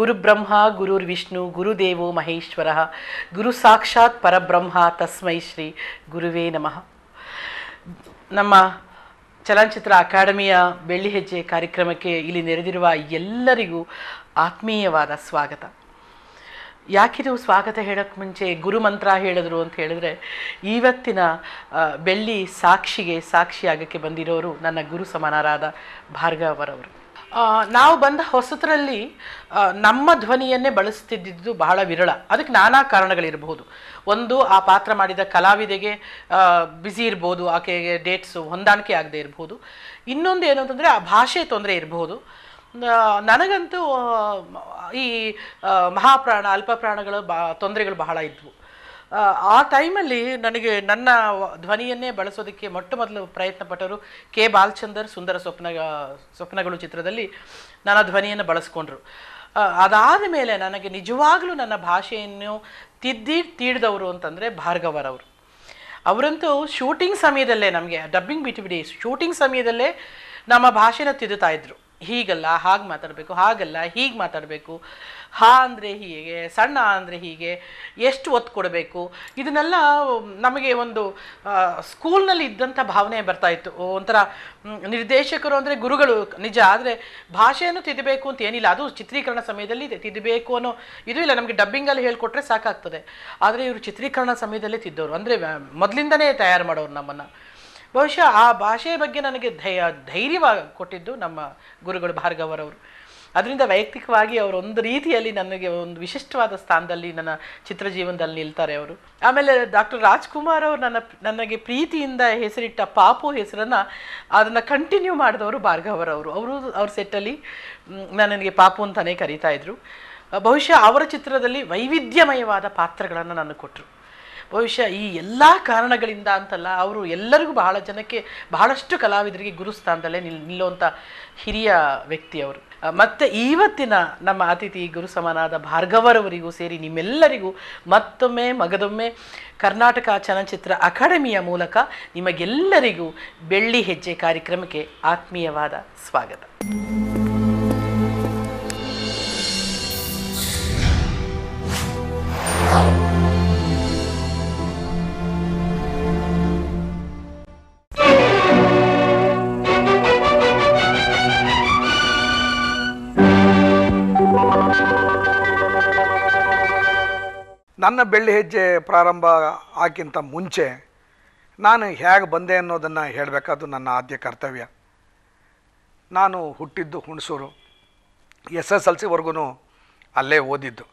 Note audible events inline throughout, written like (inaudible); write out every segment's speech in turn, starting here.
ಗುರುಬ್ರಹ್ಮ ವಿಷ್ಣು ಗುರುದೇವೋ ಮಹೇಶ್ವರ ಗುರು ಸಾಕ್ಷಾತ್ ಪರಬ್ರಹ್ಮ ತಸ್ಮೈ ಶ್ರೀ ಗುರುವೇ ನಮಃ ನಮ್ಮ ಚಲನಚಿತ್ರ ಅಕಾಡೆಮಿಯ ಬೆಳ್ಳಿ ಹೆಜ್ಜೆ ಕಾರ್ಯಕ್ರಮಕ್ಕೆ ಇಲ್ಲಿ ನೆರೆದಿರುವ ಎಲ್ಲರಿಗೂ ಆತ್ಮೀಯವಾದ ಸ್ವಾಗತ ಯಾಕಿದು ಸ್ವಾಗತ ಹೇಳೋಕ್ಕೆ ಮುಂಚೆ ಗುರುಮಂತ್ರ ಹೇಳಿದ್ರು ಅಂತ ಹೇಳಿದ್ರೆ ಇವತ್ತಿನ ಬೆಳ್ಳಿ ಸಾಕ್ಷಿಗೆ ಸಾಕ್ಷಿಯಾಗಕ್ಕೆ ಬಂದಿರೋರು ನನ್ನ ಗುರು ಸಮಾನರಾದ ಭಾರ್ಗವರವರು ನಾವು ಬಂದ ಹೊಸತರಲ್ಲಿ ನಮ್ಮ ಧ್ವನಿಯನ್ನೇ ಬಳಸ್ತಿದ್ದಿದ್ದು ಬಹಳ ವಿರಳ ಅದಕ್ಕೆ ನಾನಾ ಕಾರಣಗಳಿರಬಹುದು ಒಂದು ಆ ಪಾತ್ರ ಮಾಡಿದ ಕಲಾವಿದೆಗೆ ಬ್ಯುಸಿ ಇರ್ಬೋದು ಆಕೆಗೆ ಡೇಟ್ಸು ಹೊಂದಾಣಿಕೆ ಆಗದೆ ಇರಬಹುದು ಇನ್ನೊಂದು ಏನು ಅಂತಂದರೆ ಆ ಭಾಷೆ ತೊಂದರೆ ಇರಬಹುದು ನನಗಂತೂ ಈ ಮಹಾಪ್ರಾಣ ಅಲ್ಪ ಬಾ ತೊಂದರೆಗಳು ಬಹಳ ಇದ್ವು ಆ ಟೈಮಲ್ಲಿ ನನಗೆ ನನ್ನ ಧ್ವನಿಯನ್ನೇ ಬಳಸೋದಕ್ಕೆ ಮೊಟ್ಟ ಮೊದಲು ಪ್ರಯತ್ನ ಕೆ ಬಾಲಚಂದರ್ ಸುಂದರ ಸ್ವಪ್ನ ಸ್ವಪ್ನಗಳು ಚಿತ್ರದಲ್ಲಿ ನನ್ನ ಧ್ವನಿಯನ್ನು ಬಳಸ್ಕೊಂಡ್ರು ಅದಾದ ಮೇಲೆ ನನಗೆ ನಿಜವಾಗಲೂ ನನ್ನ ಭಾಷೆಯನ್ನು ತಿದ್ದಿ ತೀಡಿದವರು ಅಂತಂದರೆ ಭಾರ್ಗವರವರು ಅವರಂತೂ ಶೂಟಿಂಗ್ ಸಮಯದಲ್ಲೇ ನಮಗೆ ಡಬ್ಬಿಂಗ್ ಬಿಟ್ಟುಬಿಡಿ ಶೂಟಿಂಗ್ ಸಮಯದಲ್ಲೇ ನಮ್ಮ ಭಾಷೆನ ತಿದ್ದುತ್ತಾ ಇದ್ರು ಹೀಗಲ್ಲ ಹಾಗೆ ಮಾತಾಡಬೇಕು ಹಾಗಲ್ಲ ಹೀಗೆ ಮಾತಾಡಬೇಕು ಹಾ ಅಂದರೆ ಹೀಗೆ ಸಣ್ಣ ಅಂದರೆ ಹೀಗೆ ಎಷ್ಟು ಒತ್ತು ಕೊಡಬೇಕು ಇದನ್ನೆಲ್ಲ ನಮಗೆ ಒಂದು ಸ್ಕೂಲ್ನಲ್ಲಿ ಇದ್ದಂಥ ಭಾವನೆ ಬರ್ತಾಯಿತ್ತು ಒಂಥರ ನಿರ್ದೇಶಕರು ಅಂದರೆ ಗುರುಗಳು ನಿಜ ಆದರೆ ಭಾಷೆಯನ್ನು ತಿದ್ದಬೇಕು ಅಂತ ಏನಿಲ್ಲ ಅದು ಚಿತ್ರೀಕರಣ ಸಮಯದಲ್ಲಿ ತಿದ್ದಬೇಕು ಅನ್ನೋ ಇದು ಇಲ್ಲ ನಮಗೆ ಡಬ್ಬಿಂಗಲ್ಲಿ ಹೇಳಿಕೊಟ್ರೆ ಸಾಕಾಗ್ತದೆ ಆದರೆ ಇವರು ಚಿತ್ರೀಕರಣ ಸಮಯದಲ್ಲೇ ತಿದ್ದವರು ಅಂದರೆ ಮೊದಲಿಂದನೇ ತಯಾರು ಮಾಡೋರು ನಮ್ಮನ್ನು ಬಹುಶಃ ಆ ಭಾಷೆಯ ಬಗ್ಗೆ ನನಗೆ ಧೈ ಧೈರ್ಯವಾಗಿ ಕೊಟ್ಟಿದ್ದು ನಮ್ಮ ಗುರುಗಳು ಭಾರ್ಗವರವರು ಅದರಿಂದ ವೈಯಕ್ತಿಕವಾಗಿ ಅವರು ಒಂದು ರೀತಿಯಲ್ಲಿ ನನಗೆ ಒಂದು ವಿಶಿಷ್ಟವಾದ ಸ್ಥಾನದಲ್ಲಿ ನನ್ನ ಚಿತ್ರ ಜೀವನದಲ್ಲಿ ನಿಲ್ತಾರೆ ಅವರು ಆಮೇಲೆ ಡಾಕ್ಟರ್ ರಾಜ್ಕುಮಾರ್ ಅವರು ನನ್ನ ನನಗೆ ಪ್ರೀತಿಯಿಂದ ಹೆಸರಿಟ್ಟ ಪಾಪು ಹೆಸರನ್ನು ಅದನ್ನು ಕಂಟಿನ್ಯೂ ಮಾಡಿದವರು ಭಾರ್ಗವರವರು ಅವರು ಅವ್ರ ಸೆಟ್ಟಲ್ಲಿ ನನಗೆ ಪಾಪು ಅಂತಲೇ ಕರೀತಾ ಇದ್ರು ಬಹುಶಃ ಅವರ ಚಿತ್ರದಲ್ಲಿ ವೈವಿಧ್ಯಮಯವಾದ ಪಾತ್ರಗಳನ್ನು ನಾನು ಕೊಟ್ಟರು ಬಹುಶಃ ಈ ಎಲ್ಲ ಕಾರಣಗಳಿಂದ ಅಂತಲ್ಲ ಅವರು ಎಲ್ಲರಿಗೂ ಬಹಳ ಜನಕ್ಕೆ ಬಹಳಷ್ಟು ಕಲಾವಿದರಿಗೆ ಗುರುಸ್ಥಾನದಲ್ಲೇ ನಿಲ್ ನಿಲ್ಲುವಂಥ ಹಿರಿಯ ವ್ಯಕ್ತಿ ಅವರು ಮತ್ತು ಇವತ್ತಿನ ನಮ್ಮ ಅತಿಥಿ ಗುರು ಸಮನಾದ ಭಾರ್ಗವರವರಿಗೂ ಸೇರಿ ನಿಮ್ಮೆಲ್ಲರಿಗೂ ಮತ್ತೊಮ್ಮೆ ಮಗದೊಮ್ಮೆ ಕರ್ನಾಟಕ ಚಲನಚಿತ್ರ ಅಕಾಡೆಮಿಯ ಮೂಲಕ ನಿಮಗೆಲ್ಲರಿಗೂ ಬೆಳ್ಳಿ ಹೆಜ್ಜೆ ಕಾರ್ಯಕ್ರಮಕ್ಕೆ ಆತ್ಮೀಯವಾದ ಸ್ವಾಗತ ನನ್ನ ಬೆಳ್ಳಿ ಹೆಜ್ಜೆ ಪ್ರಾರಂಭ ಆಗಕ್ಕಿಂತ ಮುಂಚೆ ನಾನು ಹೇಗೆ ಬಂದೆ ಅನ್ನೋದನ್ನು ಹೇಳಬೇಕಾದ್ರು ನನ್ನ ಆದ್ಯ ಕರ್ತವ್ಯ ನಾನು ಹುಟ್ಟಿದ್ದು ಹುಣಸೂರು ಎಸ್ ಎಸ್ ಎಲ್ ಸಿವರೆಗೂ ಅಲ್ಲೇ ಓದಿದ್ದು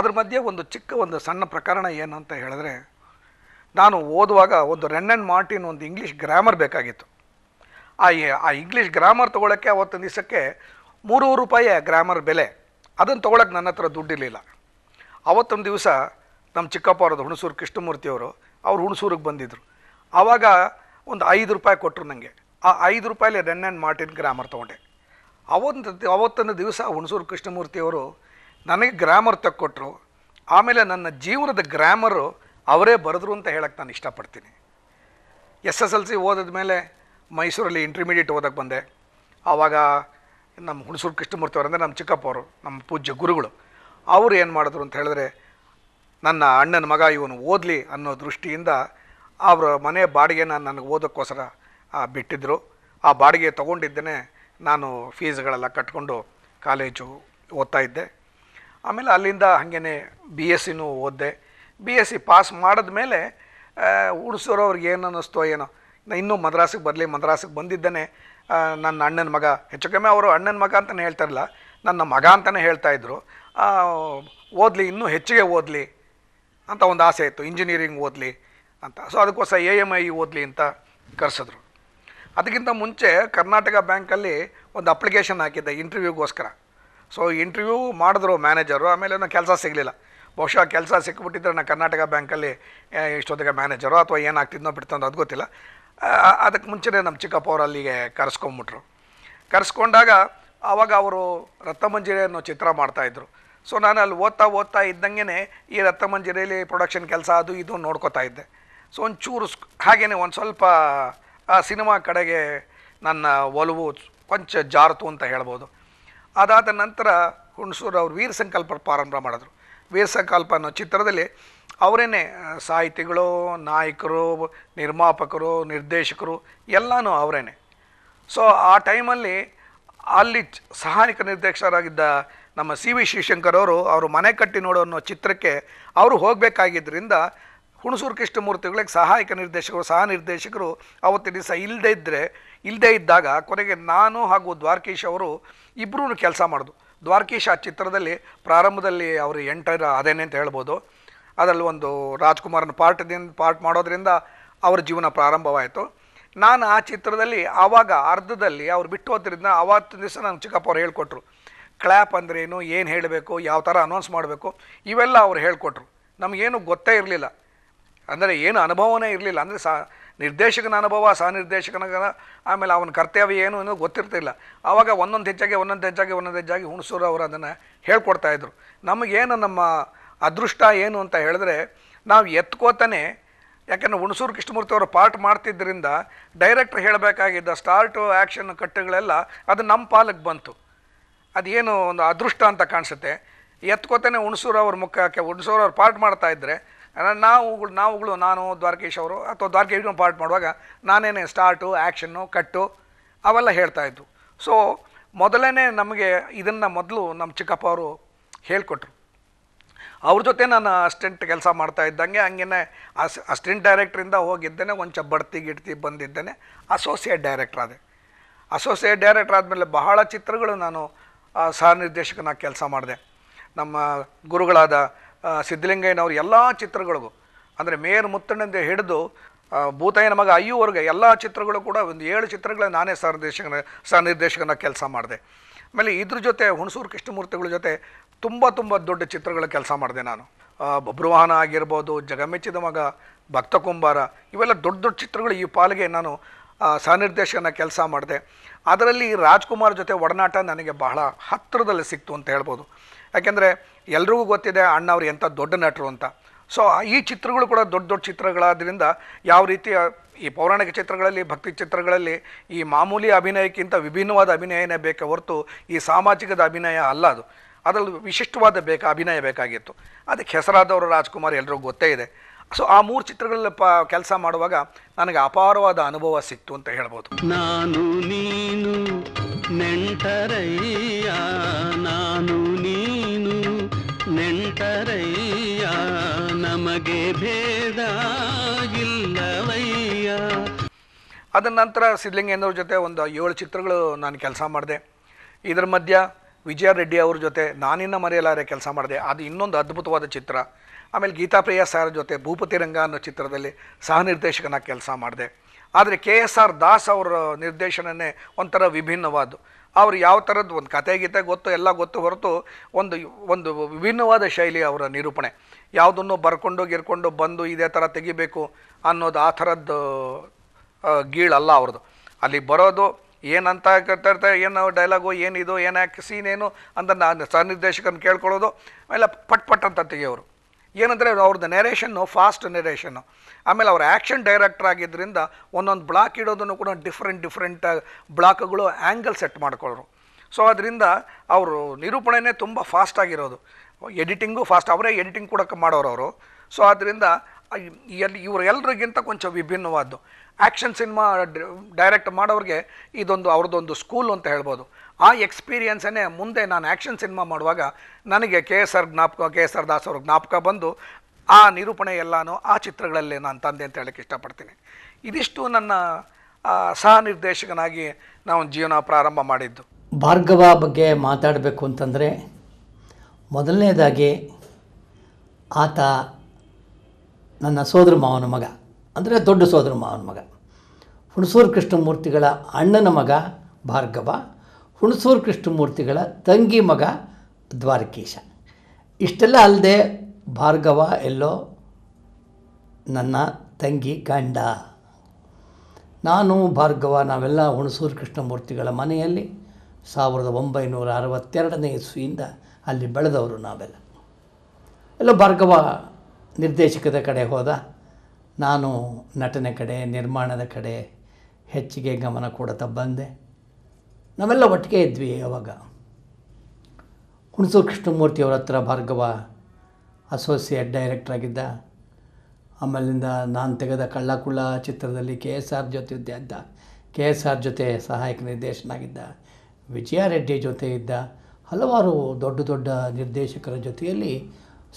ಅದ್ರ ಮಧ್ಯೆ ಒಂದು ಚಿಕ್ಕ ಒಂದು ಸಣ್ಣ ಪ್ರಕರಣ ಏನು ಅಂತ ಹೇಳಿದ್ರೆ ನಾನು ಓದುವಾಗ ಒಂದು ರೆನ್ ಆ್ಯಂಡ್ ಮಾರ್ಟಿನ್ ಒಂದು ಇಂಗ್ಲೀಷ್ ಗ್ರಾಮರ್ ಬೇಕಾಗಿತ್ತು ಆ ಆ ಇಂಗ್ಲೀಷ್ ಗ್ರಾಮರ್ ತೊಗೊಳಕ್ಕೆ ಅವತ್ತು ದಿವಸಕ್ಕೆ ಮೂರು ರೂಪಾಯಿ ಗ್ರಾಮರ್ ಬೆಲೆ ಅದನ್ನು ತೊಗೊಳಕ್ಕೆ ನನ್ನ ಹತ್ರ ದುಡ್ಡಿರಲಿಲ್ಲ ಅವತ್ತೊಂದು ದಿವಸ ನಮ್ಮ ಚಿಕ್ಕಪ್ಪ ಅವರದ್ದು ಹುಣಸೂರು ಕೃಷ್ಣಮೂರ್ತಿಯವರು ಅವರು ಹುಣಸೂರಿಗೆ ಬಂದಿದ್ದರು ಆವಾಗ ಒಂದು ಐದು ರೂಪಾಯಿ ಕೊಟ್ಟರು ನನಗೆ ಆ ಐದು ರೂಪಾಯಿಲಿ ರೆನ್ ಆ್ಯಂಡ್ ಮಾರ್ಟಿನ್ ಗ್ರಾಮರ್ ತೊಗೊಂಡೆ ಅವತ್ತು ಅವತ್ತೊಂದು ದಿವಸ ಹುಣಸೂರು ಕೃಷ್ಣಮೂರ್ತಿಯವರು ನನಗೆ ಗ್ರಾಮರ್ ತಕ್ಕೊಟ್ರು ಆಮೇಲೆ ನನ್ನ ಜೀವನದ ಗ್ರಾಮರು ಅವರೇ ಬರೆದ್ರು ಅಂತ ಹೇಳಕ್ಕೆ ನಾನು ಇಷ್ಟಪಡ್ತೀನಿ ಎಸ್ ಎಸ್ ಎಲ್ ಸಿ ಓದಿದ ಮೇಲೆ ಮೈಸೂರಲ್ಲಿ ಇಂಟರ್ಮೀಡಿಯೇಟ್ ಓದೋಕ್ಕೆ ಬಂದೆ ಆವಾಗ ನಮ್ಮ ಹುಣಸೂರು ಕೃಷ್ಣಮೂರ್ತಿಯವರು ನಮ್ಮ ಚಿಕ್ಕಪ್ಪ ಅವರು ನಮ್ಮ ಪೂಜ್ಯ ಗುರುಗಳು ಅವರು ಏನು ಮಾಡಿದ್ರು ಅಂತ ಹೇಳಿದ್ರೆ ನನ್ನ ಅಣ್ಣನ ಮಗ ಇವನು ಓದಲಿ ಅನ್ನೋ ದೃಷ್ಟಿಯಿಂದ ಅವರ ಮನೆ ಬಾಡಿಗೆನ ನನಗೆ ಓದೋಕ್ಕೋಸ್ಕರ ಬಿಟ್ಟಿದ್ದರು ಆ ಬಾಡಿಗೆ ತೊಗೊಂಡಿದ್ದೇನೆ ನಾನು ಫೀಸ್ಗಳೆಲ್ಲ ಕಟ್ಕೊಂಡು ಕಾಲೇಜು ಓದ್ತಾ ಇದ್ದೆ ಆಮೇಲೆ ಅಲ್ಲಿಂದ ಹಾಗೇ ಬಿ ಎಸ್ ಸಿನೂ ಓದಿದೆ ಬಿ ಎಸ್ ಸಿ ಪಾಸ್ ಮಾಡಿದ್ಮೇಲೆ ಹುಡ್ಸೋರವ್ರಿಗೆ ಏನು ಅನ್ನಿಸ್ತೋ ಏನೋ ಇನ್ನೂ ಮದ್ರಾಸಿಗೆ ಬರಲಿ ಮದ್ರಾಸಿಗೆ ಬಂದಿದ್ದೇನೆ ನನ್ನ ಅಣ್ಣನ ಮಗ ಹೆಚ್ಚು ಕಮ್ಮಿ ಅವರು ಅಣ್ಣನ ಮಗ ಅಂತಲೇ ಹೇಳ್ತಾರಲ್ಲ ನನ್ನ ಮಗ ಅಂತಲೇ ಹೇಳ್ತಾಯಿದ್ರು ಓದಲಿ ಇನ್ನೂ ಹೆಚ್ಚಿಗೆ ಓದಲಿ ಅಂತ ಒಂದು ಆಸೆ ಇತ್ತು ಇಂಜಿನಿಯರಿಂಗ್ ಓದಲಿ ಅಂತ ಸೊ ಅದಕ್ಕೋಸ್ಕರ ಎ ಎಮ್ ಐ ಓದಲಿ ಅಂತ ಕರೆಸಿದ್ರು ಅದಕ್ಕಿಂತ ಮುಂಚೆ ಕರ್ನಾಟಕ ಬ್ಯಾಂಕಲ್ಲಿ ಒಂದು ಅಪ್ಲಿಕೇಶನ್ ಹಾಕಿದ್ದೆ ಇಂಟರ್ವ್ಯೂಗೋಸ್ಕರ ಸೊ ಇಂಟರ್ವ್ಯೂ ಮಾಡಿದ್ರು ಮ್ಯಾನೇಜರು ಆಮೇಲೆ ಏನೋ ಕೆಲಸ ಸಿಗಲಿಲ್ಲ ಬಹುಶಃ ಕೆಲಸ ಸಿಕ್ಕಿಬಿಟ್ಟಿದ್ರೆ ನಾನು ಕರ್ನಾಟಕ ಬ್ಯಾಂಕಲ್ಲಿ ಇಷ್ಟೊತ್ತಿಗೆ ಮ್ಯಾನೇಜರು ಅಥವಾ ಏನಾಗ್ತಿದ್ನೋ ಬಿಡ್ತಂದು ಅದು ಗೊತ್ತಿಲ್ಲ ಅದಕ್ಕೆ ಮುಂಚೆನೇ ನಮ್ಮ ಚಿಕ್ಕಪ್ಪ ಅವರು ಅಲ್ಲಿಗೆ ಕರೆಸ್ಕೊಂಬಿಟ್ರು ಕರೆಸ್ಕೊಂಡಾಗ ಆವಾಗ ಅವರು ರತ್ನಮಂಜರಿ ಅನ್ನೋ ಚಿತ್ರ ಮಾಡ್ತಾಯಿದ್ರು ಸೊ ನಾನು ಅಲ್ಲಿ ಓದ್ತಾ ಓದ್ತಾ ಇದ್ದಂಗೆ ಈ ರಕ್ತಮಂಜರಿಯಲ್ಲಿ ಪ್ರೊಡಕ್ಷನ್ ಕೆಲಸ ಅದು ಇದು ನೋಡ್ಕೋತಾ ಇದ್ದೆ ಸೊ ಒಂಚೂರು ಹಾಗೇ ಒಂದು ಸ್ವಲ್ಪ ಆ ಸಿನಿಮಾ ಕಡೆಗೆ ನನ್ನ ಒಲವು ಕೊಂಚ ಜಾರತು ಅಂತ ಹೇಳ್ಬೋದು ಅದಾದ ನಂತರ ಹುಣಸೂರು ಅವರು ವೀರ ಸಂಕಲ್ಪ ಪ್ರಾರಂಭ ಮಾಡಿದ್ರು ವೀರ ಸಂಕಲ್ಪ ಅನ್ನೋ ಚಿತ್ರದಲ್ಲಿ ಅವರೇನೆ ಸಾಹಿತಿಗಳು ನಾಯಕರು ನಿರ್ಮಾಪಕರು ನಿರ್ದೇಶಕರು ಎಲ್ಲನೂ ಅವರೇನೆ ಸೊ ಆ ಟೈಮಲ್ಲಿ ಅಲ್ಲಿ ಸಹಾಯಕ ನಿರ್ದೇಶಕರಾಗಿದ್ದ ನಮ್ಮ ಸಿ ವಿ ಶಿವಶಂಕರ್ ಅವರು ಅವರು ಮನೆ ಕಟ್ಟಿ ನೋಡೋ ಅನ್ನೋ ಚಿತ್ರಕ್ಕೆ ಅವರು ಹೋಗಬೇಕಾಗಿದ್ದರಿಂದ ಹುಣಸೂರು ಕೃಷ್ಣಮೂರ್ತಿಗಳಿಗೆ ಸಹಾಯಕ ನಿರ್ದೇಶಕರು ಸಹ ನಿರ್ದೇಶಕರು ಅವತ್ತಿನ ದಿವಸ ಇಲ್ಲದೇ ಇದ್ದರೆ ಇಲ್ಲದೇ ಇದ್ದಾಗ ಕೊನೆಗೆ ನಾನು ಹಾಗೂ ದ್ವಾರಕೀಶ್ ಅವರು ಇಬ್ಬರೂ ಕೆಲಸ ಮಾಡೋದು ದ್ವಾರಕೀಶ್ ಆ ಚಿತ್ರದಲ್ಲಿ ಪ್ರಾರಂಭದಲ್ಲಿ ಅವರು ಎಂಟರ ಅದೇನೆ ಅಂತ ಹೇಳ್ಬೋದು ಅದರಲ್ಲಿ ಒಂದು ರಾಜ್ಕುಮಾರನ ಪಾರ್ಟ್ದಿಂದ ಪಾರ್ಟ್ ಮಾಡೋದ್ರಿಂದ ಅವ್ರ ಜೀವನ ಪ್ರಾರಂಭವಾಯಿತು ನಾನು ಆ ಚಿತ್ರದಲ್ಲಿ ಆವಾಗ ಅರ್ಧದಲ್ಲಿ ಅವ್ರು ಬಿಟ್ಟು ಹೋದ್ರಿಂದ ಆವತ್ತಿನ ದಿವಸ ನಾನು ಚಿಕ್ಕಪ್ಪ ಅವ್ರು ಹೇಳ್ಕೊಟ್ರು ಕ್ಲ್ಯಾಪ್ ಅಂದ್ರೇನು ಏನು ಹೇಳಬೇಕು ಯಾವ ಥರ ಅನೌನ್ಸ್ ಮಾಡಬೇಕು ಇವೆಲ್ಲ ಅವ್ರು ಹೇಳಿಕೊಟ್ರು ನಮಗೇನು ಗೊತ್ತೇ ಇರಲಿಲ್ಲ ಅಂದರೆ ಏನು ಅನುಭವನೇ ಇರಲಿಲ್ಲ ಅಂದರೆ ಸಾ ನಿರ್ದೇಶಕನ ಅನುಭವ ಸಹ ನಿರ್ದೇಶಕನ ಆಮೇಲೆ ಅವನ ಕರ್ತವ್ಯ ಏನು ಅನ್ನೋದು ಗೊತ್ತಿರ್ತಿಲ್ಲ ಆವಾಗ ಒಂದೊಂದು ಹೆಚ್ಚಾಗಿ ಒಂದೊಂದು ಹೆಚ್ಚಾಗಿ ಒಂದೊಂದು ಹೆಜ್ಜಾಗಿ ಹುಣಸೂರು ಅವರು ಅದನ್ನು ಹೇಳ್ಕೊಡ್ತಾಯಿದ್ರು ನಮಗೇನು ನಮ್ಮ ಅದೃಷ್ಟ ಏನು ಅಂತ ಹೇಳಿದ್ರೆ ನಾವು ಎತ್ಕೋತಾನೆ ಯಾಕೆಂದರೆ ಹುಣಸೂರು ಕೃಷ್ಣಮೂರ್ತಿ ಅವರು ಪಾರ್ಟ್ ಮಾಡ್ತಿದ್ದರಿಂದ ಡೈರೆಕ್ಟ್ರ್ ಹೇಳಬೇಕಾಗಿದ್ದ ಸ್ಟಾರ್ಟು ಆ್ಯಕ್ಷನ್ ಕಟ್ಟುಗಳೆಲ್ಲ ಅದು ನಮ್ಮ ಪಾಲಕ್ಕೆ ಬಂತು ಅದೇನು ಒಂದು ಅದೃಷ್ಟ ಅಂತ ಕಾಣಿಸುತ್ತೆ ಎತ್ಕೋತಾನೆ ಹುಣಸೂರು ಅವ್ರ ಮುಖಕ್ಕೆ ಹುಣಸೂರು ಅವ್ರು ಪಾರ್ಟ್ ಮಾಡ್ತಾ ಇದ್ದರೆ ನಾವುಗಳು ನಾವುಗಳು ನಾನು ದ್ವಾರಕೀಶ್ ಅವರು ಅಥವಾ ದ್ವಾರಕೀಶ್ ಪಾರ್ಟ್ ಮಾಡುವಾಗ ನಾನೇನೆ ಸ್ಟಾರ್ಟು ಆ್ಯಕ್ಷನ್ನು ಕಟ್ಟು ಅವೆಲ್ಲ ಹೇಳ್ತಾ ಹೇಳ್ತಾಯಿದ್ದು ಸೊ ಮೊದಲನೇ ನಮಗೆ ಇದನ್ನು ಮೊದಲು ನಮ್ಮ ಚಿಕ್ಕಪ್ಪ ಅವರು ಹೇಳಿಕೊಟ್ರು ಅವ್ರ ಜೊತೆ ನಾನು ಅಸ್ಟೆಂಟ್ ಕೆಲಸ ಮಾಡ್ತಾ ಇದ್ದಂಗೆ ಹಂಗೆನೆ ಅಸ್ ಅಸ್ಟೆಂಟ್ ಡೈರೆಕ್ಟ್ರಿಂದ ಹೋಗಿದ್ದೇನೆ ಒಂಚ ಬಡ್ತಿ ಗಿಡ್ತಿ ಬಂದಿದ್ದೇನೆ ಅಸೋಸಿಯೇಟ್ ಡೈರೆಕ್ಟ್ರ್ ಅಸೋಸಿಯೇಟ್ ಡೈರೆಕ್ಟ್ರ್ ಆದಮೇಲೆ ಬಹಳ ಚಿತ್ರಗಳು ನಾನು ಸಹ ನಿರ್ದೇಶಕನಾಗಿ ಕೆಲಸ ಮಾಡಿದೆ ನಮ್ಮ ಗುರುಗಳಾದ ಸಿದ್ಧಲಿಂಗಯ್ಯನವ್ರ ಎಲ್ಲ ಚಿತ್ರಗಳಿಗೂ ಅಂದರೆ ಮೇರ್ ಮುತ್ತಣ್ಣಿಂದ ಹಿಡಿದು ಭೂತಯ್ಯನ ಮಗ ಅಯ್ಯುವರೆಗೆ ಎಲ್ಲ ಚಿತ್ರಗಳು ಕೂಡ ಒಂದು ಏಳು ಚಿತ್ರಗಳ ನಾನೇ ಸಹ ನಿರ್ದೇಶಕನ ಸಹ ನಿರ್ದೇಶಕನ ಕೆಲಸ ಮಾಡಿದೆ ಆಮೇಲೆ ಇದ್ರ ಜೊತೆ ಹುಣಸೂರು ಕೃಷ್ಣಮೂರ್ತಿಗಳ ಜೊತೆ ತುಂಬ ತುಂಬ ದೊಡ್ಡ ಚಿತ್ರಗಳ ಕೆಲಸ ಮಾಡಿದೆ ನಾನು ಬಬ್ರುವಾಹನ ಆಗಿರ್ಬೋದು ಜಗಮೆಚ್ಚಿದ ಮಗ ಭಕ್ತ ಕುಂಬಾರ ಇವೆಲ್ಲ ದೊಡ್ಡ ದೊಡ್ಡ ಚಿತ್ರಗಳು ಈ ಪಾಲಿಗೆ ನಾನು ಸಹ ನಿರ್ದೇಶಕನ ಕೆಲಸ ಮಾಡಿದೆ ಅದರಲ್ಲಿ ರಾಜ್ಕುಮಾರ್ ಜೊತೆ ಒಡನಾಟ ನನಗೆ ಬಹಳ ಹತ್ತಿರದಲ್ಲಿ ಸಿಕ್ತು ಅಂತ ಹೇಳ್ಬೋದು ಯಾಕೆಂದರೆ ಎಲ್ರಿಗೂ ಗೊತ್ತಿದೆ ಅಣ್ಣ ಅಣ್ಣವ್ರು ಎಂಥ ದೊಡ್ಡ ನಟರು ಅಂತ ಸೊ ಈ ಚಿತ್ರಗಳು ಕೂಡ ದೊಡ್ಡ ದೊಡ್ಡ ಚಿತ್ರಗಳಾದ್ದರಿಂದ ಯಾವ ರೀತಿಯ ಈ ಪೌರಾಣಿಕ ಚಿತ್ರಗಳಲ್ಲಿ ಭಕ್ತಿ ಚಿತ್ರಗಳಲ್ಲಿ ಈ ಮಾಮೂಲಿ ಅಭಿನಯಕ್ಕಿಂತ ವಿಭಿನ್ನವಾದ ಅಭಿನಯನೇ ಬೇಕೇ ಹೊರತು ಈ ಸಾಮಾಜಿಕದ ಅಭಿನಯ ಅಲ್ಲ ಅದು ಅದರಲ್ಲಿ ವಿಶಿಷ್ಟವಾದ ಬೇಕಾ ಅಭಿನಯ ಬೇಕಾಗಿತ್ತು ಅದಕ್ಕೆ ಹೆಸರಾದವರು ರಾಜ್ಕುಮಾರ್ ಎಲ್ರಿಗೂ ಗೊತ್ತೇ ಇದೆ ಸೊ ಆ ಮೂರು ಚಿತ್ರಗಳಲ್ಲಿ ಕೆಲಸ ಮಾಡುವಾಗ ನನಗೆ ಅಪಾರವಾದ ಅನುಭವ ಸಿಕ್ತು ಅಂತ ಹೇಳ್ಬೋದು ನಾನು ನೀನು ನೆಂಟರಯ್ಯ ನಾನು ನೀನು ನೆಂಟರಯ್ಯ ನಮಗೆ ಭೇದ ಇಲ್ಲವಯ್ಯ ಅದರ ನಂತರ ಸಿದ್ಧಲಿಂಗೇಂದ್ರ ಜೊತೆ ಒಂದು ಏಳು ಚಿತ್ರಗಳು ನಾನು ಕೆಲಸ ಮಾಡಿದೆ ಇದರ ಮಧ್ಯ ವಿಜಯ ರೆಡ್ಡಿ ಅವ್ರ ಜೊತೆ ನಾನಿನ್ನ ಮರೆಯಲಾರೆ ಕೆಲಸ ಮಾಡಿದೆ ಅದು ಇನ್ನೊಂದು ಅದ್ಭುತವಾದ ಚಿತ್ರ ಆಮೇಲೆ ಗೀತಾಪ್ರಿಯ ಸಾರ್ ಜೊತೆ ಭೂಪತಿ ರಂಗ ಅನ್ನೋ ಚಿತ್ರದಲ್ಲಿ ಸಹ ನಿರ್ದೇಶಕನಾಗಿ ಕೆಲಸ ಮಾಡಿದೆ ಆದರೆ ಕೆ ಎಸ್ ಆರ್ ದಾಸ್ ಅವರ ನಿರ್ದೇಶನನೇ ಒಂಥರ ವಿಭಿನ್ನವಾದ್ದು ಅವರು ಯಾವ ಥರದ್ದು ಒಂದು ಕತೆ ಗೀತೆ ಗೊತ್ತು ಎಲ್ಲ ಗೊತ್ತು ಹೊರತು ಒಂದು ಒಂದು ವಿಭಿನ್ನವಾದ ಶೈಲಿ ಅವರ ನಿರೂಪಣೆ ಯಾವುದನ್ನು ಬರ್ಕೊಂಡು ಗಿರ್ಕೊಂಡು ಬಂದು ಇದೇ ಥರ ತೆಗಿಬೇಕು ಅನ್ನೋದು ಆ ಥರದ್ದು ಗೀಳಲ್ಲ ಅವ್ರದ್ದು ಅಲ್ಲಿ ಬರೋದು ಏನಂತ ಕರ್ತಾ ಏನು ಡೈಲಾಗು ಏನಿದು ಏನು ಯಾಕೆ ಸೀನ್ ಏನು ಅಂತ ನಾನು ಸಹ ನಿರ್ದೇಶಕನ ಕೇಳ್ಕೊಳ್ಳೋದು ಆಮೇಲೆ ಪಟ್ ಪಟ್ ಅಂತ ತೆಗಿಯೋರು ಏನಂದರೆ ಅವ್ರದ್ದು ನೆರೇಷನ್ನು ಫಾಸ್ಟ್ ನೆರೇಷನ್ನು ಆಮೇಲೆ ಅವ್ರ ಆ್ಯಕ್ಷನ್ ಡೈರೆಕ್ಟರ್ ಆಗಿದ್ದರಿಂದ ಒಂದೊಂದು ಬ್ಲಾಕ್ ಇಡೋದನ್ನು ಕೂಡ ಡಿಫ್ರೆಂಟ್ ಡಿಫ್ರೆಂಟ್ ಬ್ಲಾಕ್ಗಳು ಆ್ಯಂಗಲ್ ಸೆಟ್ ಮಾಡ್ಕೊಳ್ಳೋರು ಸೊ ಅದರಿಂದ ಅವರು ನಿರೂಪಣೆನೇ ತುಂಬ ಫಾಸ್ಟಾಗಿರೋದು ಎಡಿಟಿಂಗು ಫಾಸ್ಟ್ ಅವರೇ ಎಡಿಟಿಂಗ್ ಕೂಡ ಮಾಡೋರು ಅವರು ಸೊ ಆದ್ದರಿಂದ ಎಲ್ಲಿ ಇವರು ಕೊಂಚ ವಿಭಿನ್ನವಾದ್ದು ಆ್ಯಕ್ಷನ್ ಸಿನಿಮಾ ಡೈರೆಕ್ಟ್ ಮಾಡೋರಿಗೆ ಇದೊಂದು ಅವ್ರದ್ದೊಂದು ಸ್ಕೂಲ್ ಅಂತ ಹೇಳ್ಬೋದು ಆ ಎಕ್ಸ್ಪೀರಿಯೆನ್ಸನ್ನೇ ಮುಂದೆ ನಾನು ಆ್ಯಕ್ಷನ್ ಸಿನಿಮಾ ಮಾಡುವಾಗ ನನಗೆ ಕೆ ಎಸ್ ಆರ್ ಜ್ಞಾಪಕ ಕೆ ಎಸ್ ಆರ್ ದಾಸ್ ಅವ್ರ ಜ್ಞಾಪಕ ಬಂದು ಆ ನಿರೂಪಣೆ ಎಲ್ಲನೂ ಆ ಚಿತ್ರಗಳಲ್ಲಿ ನಾನು ತಂದೆ ಅಂತ ಹೇಳೋಕ್ಕೆ ಇಷ್ಟಪಡ್ತೀನಿ ಇದಿಷ್ಟು ನನ್ನ ಸಹ ನಿರ್ದೇಶಕನಾಗಿ ನಾವು ಜೀವನ ಪ್ರಾರಂಭ ಮಾಡಿದ್ದು ಭಾರ್ಗವ ಬಗ್ಗೆ ಮಾತಾಡಬೇಕು ಅಂತಂದರೆ ಮೊದಲನೇದಾಗಿ ಆತ ನನ್ನ ಸೋದರ ಮಾವನ ಮಗ ಅಂದರೆ ದೊಡ್ಡ ಸೋದರ ಮಾವನ ಮಗ ಹುಣಸೂರು ಕೃಷ್ಣಮೂರ್ತಿಗಳ ಅಣ್ಣನ ಮಗ ಭಾರ್ಗವ ಹುಣಸೂರು ಕೃಷ್ಣಮೂರ್ತಿಗಳ ತಂಗಿ ಮಗ ದ್ವಾರಕೇಶ ಇಷ್ಟೆಲ್ಲ ಅಲ್ಲದೆ ಭಾರ್ಗವ ಎಲ್ಲೋ ನನ್ನ ತಂಗಿ ಗಂಡ ನಾನು ಭಾರ್ಗವ ನಾವೆಲ್ಲ ಹುಣಸೂರು ಕೃಷ್ಣಮೂರ್ತಿಗಳ ಮನೆಯಲ್ಲಿ ಸಾವಿರದ ಒಂಬೈನೂರ ಅರವತ್ತೆರಡನೇ ಇಸ್ವಿಯಿಂದ ಅಲ್ಲಿ ಬೆಳೆದವರು ನಾವೆಲ್ಲ ಎಲ್ಲೋ ಭಾರ್ಗವ ನಿರ್ದೇಶಕದ ಕಡೆ ಹೋದ ನಾನು ನಟನೆ ಕಡೆ ನಿರ್ಮಾಣದ ಕಡೆ ಹೆಚ್ಚಿಗೆ ಗಮನ ಕೊಡುತ್ತಾ ಬಂದೆ ನಾವೆಲ್ಲ ಒಟ್ಟಿಗೆ ಇದ್ವಿ ಅವಾಗ ಹುಣಸೂರು ಕೃಷ್ಣಮೂರ್ತಿಯವರ ಹತ್ರ ಭಾರ್ಗವ ಅಸೋಸಿಯೇಟ್ ಡೈರೆಕ್ಟ್ರಾಗಿದ್ದ ಆಗಿದ್ದ ಆಮೇಲಿಂದ ನಾನು ತೆಗೆದ ಕಳ್ಳಕುಳ್ಳ ಚಿತ್ರದಲ್ಲಿ ಕೆ ಎಸ್ ಆರ್ ಜೊತೆ ಇದ್ದ ಕೆ ಎಸ್ ಆರ್ ಜೊತೆ ಸಹಾಯಕ ನಿರ್ದೇಶನಾಗಿದ್ದ ವಿಜಯ ರೆಡ್ಡಿ ಜೊತೆ ಇದ್ದ ಹಲವಾರು ದೊಡ್ಡ ದೊಡ್ಡ ನಿರ್ದೇಶಕರ ಜೊತೆಯಲ್ಲಿ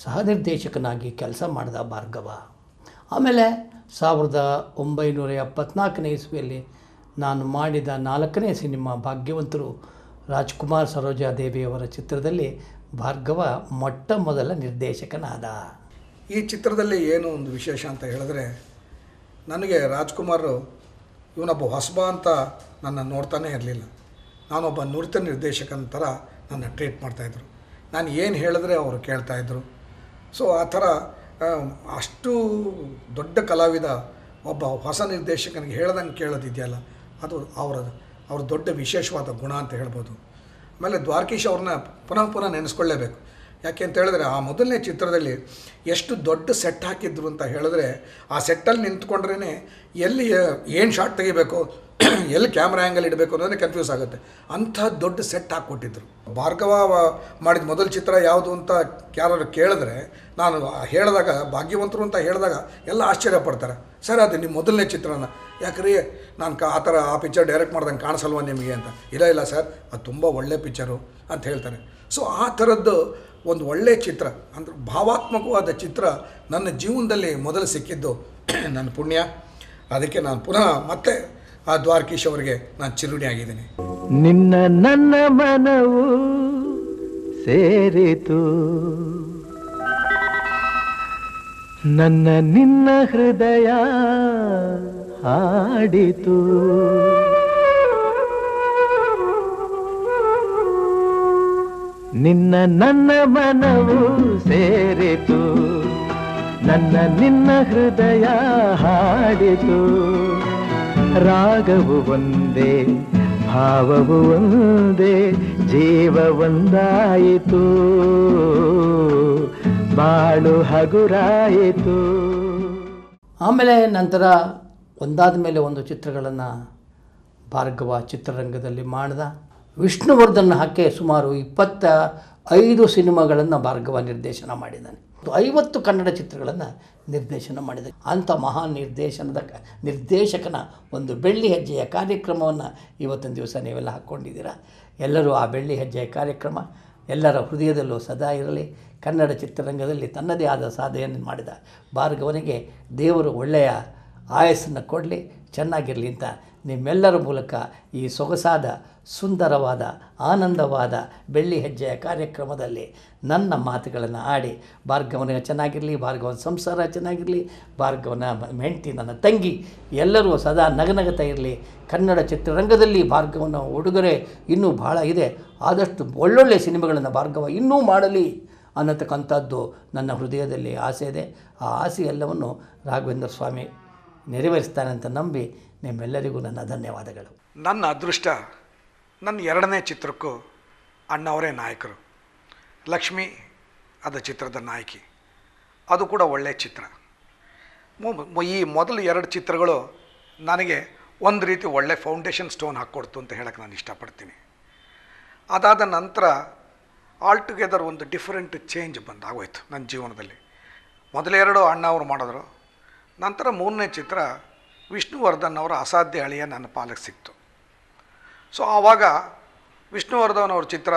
ಸಹನಿರ್ದೇಶಕನಾಗಿ ಕೆಲಸ ಮಾಡಿದ ಭಾರ್ಗವ ಆಮೇಲೆ ಸಾವಿರದ ಒಂಬೈನೂರ ಎಪ್ಪತ್ನಾಲ್ಕನೇ ಇಸ್ವಿಯಲ್ಲಿ ನಾನು ಮಾಡಿದ ನಾಲ್ಕನೇ ಸಿನಿಮಾ ಭಾಗ್ಯವಂತರು ರಾಜ್ಕುಮಾರ್ ಸರೋಜಾದೇವಿಯವರ ಚಿತ್ರದಲ್ಲಿ ಭಾರ್ಗವ ಮೊಟ್ಟ ಮೊದಲ ನಿರ್ದೇಶಕನಾದ ಈ ಚಿತ್ರದಲ್ಲಿ ಏನು ಒಂದು ವಿಶೇಷ ಅಂತ ಹೇಳಿದ್ರೆ ನನಗೆ ರಾಜ್ಕುಮಾರ್ ಇವನೊಬ್ಬ ಹೊಸಬ ಅಂತ ನನ್ನ ನೋಡ್ತಾನೇ ಇರಲಿಲ್ಲ ನಾನೊಬ್ಬ ನುರಿತ ನಿರ್ದೇಶಕನ ಥರ ನನ್ನ ಟ್ರೀಟ್ ಮಾಡ್ತಾಯಿದ್ರು ನಾನು ಏನು ಹೇಳಿದ್ರೆ ಅವರು ಕೇಳ್ತಾಯಿದ್ರು ಸೊ ಆ ಥರ ಅಷ್ಟು ದೊಡ್ಡ ಕಲಾವಿದ ಒಬ್ಬ ಹೊಸ ನಿರ್ದೇಶಕನಿಗೆ ಹೇಳ್ದಂಗೆ ಕೇಳೋದಿದೆಯಲ್ಲ ಅದು ಅವರ ಅವ್ರ ದೊಡ್ಡ ವಿಶೇಷವಾದ ಗುಣ ಅಂತ ಹೇಳ್ಬೋದು ಆಮೇಲೆ ದ್ವಾರಕೀಶ್ ಅವ್ರನ್ನ ಪುನಃ ಪುನಃ ನೆನೆಸ್ಕೊಳ್ಳೇಬೇಕು ಯಾಕೆ ಅಂತ ಹೇಳಿದ್ರೆ ಆ ಮೊದಲನೇ ಚಿತ್ರದಲ್ಲಿ ಎಷ್ಟು ದೊಡ್ಡ ಸೆಟ್ ಹಾಕಿದ್ರು ಅಂತ ಹೇಳಿದ್ರೆ ಆ ಸೆಟ್ಟಲ್ಲಿ ನಿಂತ್ಕೊಂಡ್ರೇ ಎಲ್ಲಿ ಏನು ಶಾಟ್ ತೆಗಿಬೇಕು (coughs) ಎಲ್ಲಿ ಕ್ಯಾಮ್ರಾ ಆ್ಯಂಗಲ್ ಇಡಬೇಕು ಅನ್ನೋದೇ ಕನ್ಫ್ಯೂಸ್ ಆಗುತ್ತೆ ಅಂಥ ದೊಡ್ಡ ಸೆಟ್ ಹಾಕ್ಕೊಟ್ಟಿದ್ರು ಭಾರ್ಗವ ಮಾಡಿದ ಮೊದಲ ಚಿತ್ರ ಯಾವುದು ಅಂತ ಯಾರು ಕೇಳಿದ್ರೆ ನಾನು ಹೇಳಿದಾಗ ಭಾಗ್ಯವಂತರು ಅಂತ ಹೇಳಿದಾಗ ಎಲ್ಲ ಆಶ್ಚರ್ಯ ಪಡ್ತಾರೆ ಸರ್ ಅದು ನಿಮ್ಮ ಮೊದಲನೇ ಚಿತ್ರನ ಯಾಕ್ರಿ ನಾನು ಆ ಥರ ಆ ಪಿಕ್ಚರ್ ಡೈರೆಕ್ಟ್ ಮಾಡ್ದಂಗೆ ಕಾಣಿಸಲ್ವ ನಿಮಗೆ ಅಂತ ಇಲ್ಲ ಇಲ್ಲ ಸರ್ ಅದು ತುಂಬ ಒಳ್ಳೆ ಪಿಕ್ಚರು ಅಂತ ಹೇಳ್ತಾರೆ ಸೊ ಆ ಥರದ್ದು ಒಂದು ಒಳ್ಳೆಯ ಚಿತ್ರ ಅಂದ್ರೆ ಭಾವಾತ್ಮಕವಾದ ಚಿತ್ರ ನನ್ನ ಜೀವನದಲ್ಲಿ ಮೊದಲು ಸಿಕ್ಕಿದ್ದು (coughs) ನನ್ನ ಪುಣ್ಯ ಅದಕ್ಕೆ ನಾನು ಪುನಃ ಮತ್ತೆ ಆ ದ್ವಾರಕೀಶ್ ಅವರಿಗೆ ನಾನು ಚಿರುಣಿ ಆಗಿದ್ದೀನಿ ನಿನ್ನ ನನ್ನ ಮನವು ಸೇರಿತು ನನ್ನ ನಿನ್ನ ಹೃದಯ ಹಾಡಿತು ನಿನ್ನ ನನ್ನ ಮನವು ಸೇರಿತು ನನ್ನ ನಿನ್ನ ಹೃದಯ ಹಾಡಿತು ರಾಗವು ಒಂದೇ ಭಾವವು ಒಂದೇ ಜೀವ ಒಂದಾಯಿತು ಬಾಳು ಹಗುರಾಯಿತು ಆಮೇಲೆ ನಂತರ ಒಂದಾದ ಮೇಲೆ ಒಂದು ಚಿತ್ರಗಳನ್ನು ಭಾರ್ಗವ ಚಿತ್ರರಂಗದಲ್ಲಿ ಮಾಡಿದ ವಿಷ್ಣುವರ್ಧನ್ ಹಾಕಿ ಸುಮಾರು ಇಪ್ಪತ್ತ ಐದು ಸಿನಿಮಾಗಳನ್ನು ಭಾರ್ಗವ ನಿರ್ದೇಶನ ಮಾಡಿದ್ದಾನೆ ಐವತ್ತು ಕನ್ನಡ ಚಿತ್ರಗಳನ್ನು ನಿರ್ದೇಶನ ಮಾಡಿದ್ದಾನೆ ಅಂಥ ಮಹಾನ್ ನಿರ್ದೇಶನದ ನಿರ್ದೇಶಕನ ಒಂದು ಬೆಳ್ಳಿ ಹೆಜ್ಜೆಯ ಕಾರ್ಯಕ್ರಮವನ್ನು ಇವತ್ತೊಂದು ದಿವಸ ನೀವೆಲ್ಲ ಹಾಕ್ಕೊಂಡಿದ್ದೀರಾ ಎಲ್ಲರೂ ಆ ಬೆಳ್ಳಿ ಹೆಜ್ಜೆಯ ಕಾರ್ಯಕ್ರಮ ಎಲ್ಲರ ಹೃದಯದಲ್ಲೂ ಸದಾ ಇರಲಿ ಕನ್ನಡ ಚಿತ್ರರಂಗದಲ್ಲಿ ತನ್ನದೇ ಆದ ಸಾಧನೆಯನ್ನು ಮಾಡಿದ ಭಾರ್ಗವನಿಗೆ ದೇವರು ಒಳ್ಳೆಯ ಆಯಸ್ಸನ್ನು ಕೊಡಲಿ ಚೆನ್ನಾಗಿರಲಿ ಅಂತ ನಿಮ್ಮೆಲ್ಲರ ಮೂಲಕ ಈ ಸೊಗಸಾದ ಸುಂದರವಾದ ಆನಂದವಾದ ಬೆಳ್ಳಿ ಹೆಜ್ಜೆಯ ಕಾರ್ಯಕ್ರಮದಲ್ಲಿ ನನ್ನ ಮಾತುಗಳನ್ನು ಆಡಿ ಭಾರ್ಗವನ ಚೆನ್ನಾಗಿರಲಿ ಭಾರ್ಗವನ ಸಂಸಾರ ಚೆನ್ನಾಗಿರಲಿ ಭಾರ್ಗವನ ಮೆಂಟಿ ನನ್ನ ತಂಗಿ ಎಲ್ಲರೂ ಸದಾ ನಗನಗತ ಇರಲಿ ಕನ್ನಡ ಚಿತ್ರರಂಗದಲ್ಲಿ ಭಾರ್ಗವನ ಉಡುಗೊರೆ ಇನ್ನೂ ಭಾಳ ಇದೆ ಆದಷ್ಟು ಒಳ್ಳೊಳ್ಳೆ ಸಿನಿಮಾಗಳನ್ನು ಭಾರ್ಗವ ಇನ್ನೂ ಮಾಡಲಿ ಅನ್ನತಕ್ಕಂಥದ್ದು ನನ್ನ ಹೃದಯದಲ್ಲಿ ಆಸೆ ಇದೆ ಆ ಆಸೆ ಎಲ್ಲವನ್ನು ರಾಘವೇಂದ್ರ ಸ್ವಾಮಿ ನೆರವೇರಿಸ್ತಾನೆ ಅಂತ ನಂಬಿ ನಿಮ್ಮೆಲ್ಲರಿಗೂ ನನ್ನ ಧನ್ಯವಾದಗಳು ನನ್ನ ಅದೃಷ್ಟ ನನ್ನ ಎರಡನೇ ಚಿತ್ರಕ್ಕೂ ಅಣ್ಣವರೇ ನಾಯಕರು ಲಕ್ಷ್ಮಿ ಅದ ಚಿತ್ರದ ನಾಯಕಿ ಅದು ಕೂಡ ಒಳ್ಳೆಯ ಚಿತ್ರ ಈ ಮೊದಲು ಎರಡು ಚಿತ್ರಗಳು ನನಗೆ ಒಂದು ರೀತಿ ಒಳ್ಳೆ ಫೌಂಡೇಶನ್ ಸ್ಟೋನ್ ಹಾಕ್ಕೊಡ್ತು ಅಂತ ಹೇಳಕ್ಕೆ ನಾನು ಇಷ್ಟಪಡ್ತೀನಿ ಅದಾದ ನಂತರ ಆಲ್ಟುಗೆದರ್ ಒಂದು ಡಿಫ್ರೆಂಟ್ ಚೇಂಜ್ ಬಂದಾಗೋಯ್ತು ನನ್ನ ಜೀವನದಲ್ಲಿ ಮೊದಲೆರಡು ಅಣ್ಣ ಅವರು ಮಾಡಿದ್ರು ನಂತರ ಮೂರನೇ ಚಿತ್ರ ವಿಷ್ಣುವರ್ಧನ್ ಅವರ ಅಸಾಧ್ಯ ಅಳಿಯ ನನ್ನ ಪಾಲಕ್ಕೆ ಸಿಕ್ತು ಸೊ ಆವಾಗ ವಿಷ್ಣುವರ್ಧನ್ ಅವ್ರ ಚಿತ್ರ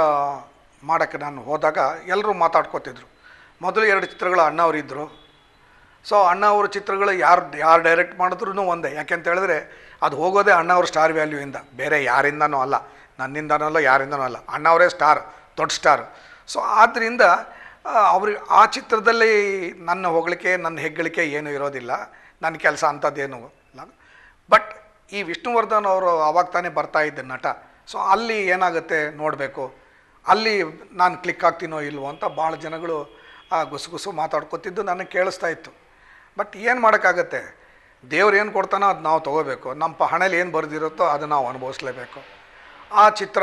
ಮಾಡೋಕ್ಕೆ ನಾನು ಹೋದಾಗ ಎಲ್ಲರೂ ಮಾತಾಡ್ಕೋತಿದ್ರು ಮೊದಲು ಎರಡು ಚಿತ್ರಗಳು ಅಣ್ಣವರಿದ್ದರು ಸೊ ಅಣ್ಣ ಅವ್ರ ಚಿತ್ರಗಳು ಯಾರು ಯಾರು ಡೈರೆಕ್ಟ್ ಮಾಡಿದ್ರು ಒಂದೇ ಯಾಕೆಂತ ಹೇಳಿದ್ರೆ ಅದು ಹೋಗೋದೇ ಅಣ್ಣ ಅವ್ರ ಸ್ಟಾರ್ ಇಂದ ಬೇರೆ ಯಾರಿಂದನೂ ಅಲ್ಲ ನನ್ನಿಂದನೂ ಅಲ್ಲ ಯಾರಿಂದನೂ ಅಲ್ಲ ಅಣ್ಣವರೇ ಸ್ಟಾರ್ ದೊಡ್ಡ ಸ್ಟಾರ್ ಸೊ ಆದ್ದರಿಂದ ಅವ್ರಿಗೆ ಆ ಚಿತ್ರದಲ್ಲಿ ನನ್ನ ಹೊಗಳಿಕೆ ನನ್ನ ಹೆಗ್ಗಳಿಕೆ ಏನು ಇರೋದಿಲ್ಲ ನನ್ನ ಕೆಲಸ ಅಂಥದ್ದೇನು ಇಲ್ಲ ಬಟ್ ಈ ವಿಷ್ಣುವರ್ಧನ್ ಅವರು ಅವಾಗ ತಾನೇ ಬರ್ತಾ ಇದ್ದ ನಟ ಸೊ ಅಲ್ಲಿ ಏನಾಗುತ್ತೆ ನೋಡಬೇಕು ಅಲ್ಲಿ ನಾನು ಕ್ಲಿಕ್ ಆಗ್ತೀನೋ ಇಲ್ವೋ ಅಂತ ಭಾಳ ಜನಗಳು ಆ ಗುಸುಗುಸು ಮಾತಾಡ್ಕೊತಿದ್ದು ನನಗೆ ಕೇಳಿಸ್ತಾ ಇತ್ತು ಬಟ್ ಏನು ಮಾಡೋಕ್ಕಾಗತ್ತೆ ದೇವ್ರು ಏನು ಕೊಡ್ತಾನೋ ಅದು ನಾವು ತೊಗೋಬೇಕು ನಮ್ಮ ಪಹಣೆಲಿ ಏನು ಬರೆದಿರುತ್ತೋ ಅದು ನಾವು ಅನುಭವಿಸ್ಲೇಬೇಕು ಆ ಚಿತ್ರ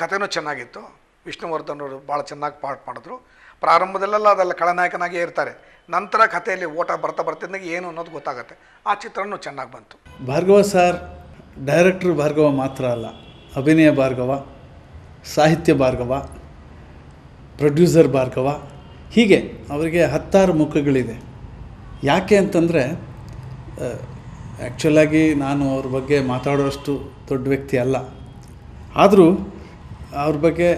ಕಥೆನೂ ಚೆನ್ನಾಗಿತ್ತು ವಿಷ್ಣುವರ್ಧನ್ ಅವರು ಭಾಳ ಚೆನ್ನಾಗಿ ಪಾಠ ಮಾಡಿದ್ರು ಪ್ರಾರಂಭದಲ್ಲೆಲ್ಲ ಅದೆಲ್ಲ ಖಳನಾಯಕನಾಗೇ ಇರ್ತಾರೆ ನಂತರ ಕಥೆಯಲ್ಲಿ ಓಟ ಬರ್ತಾ ಬರ್ತಿದ್ದಾಗ ಏನು ಅನ್ನೋದು ಗೊತ್ತಾಗುತ್ತೆ ಆ ಚಿತ್ರನೂ ಚೆನ್ನಾಗಿ ಬಂತು ಭಾರ್ಗವ ಸರ್ ಡೈರೆಕ್ಟ್ರ್ ಭಾರ್ಗವ ಮಾತ್ರ ಅಲ್ಲ ಅಭಿನಯ ಭಾರ್ಗವ ಸಾಹಿತ್ಯ ಭಾರ್ಗವ ಪ್ರೊಡ್ಯೂಸರ್ ಭಾರ್ಗವ ಹೀಗೆ ಅವರಿಗೆ ಹತ್ತಾರು ಮುಖಗಳಿದೆ ಯಾಕೆ ಅಂತಂದರೆ ಆ್ಯಕ್ಚುಲಾಗಿ ನಾನು ಅವ್ರ ಬಗ್ಗೆ ಮಾತಾಡೋಷ್ಟು ದೊಡ್ಡ ವ್ಯಕ್ತಿ ಅಲ್ಲ ಆದರೂ ಅವ್ರ ಬಗ್ಗೆ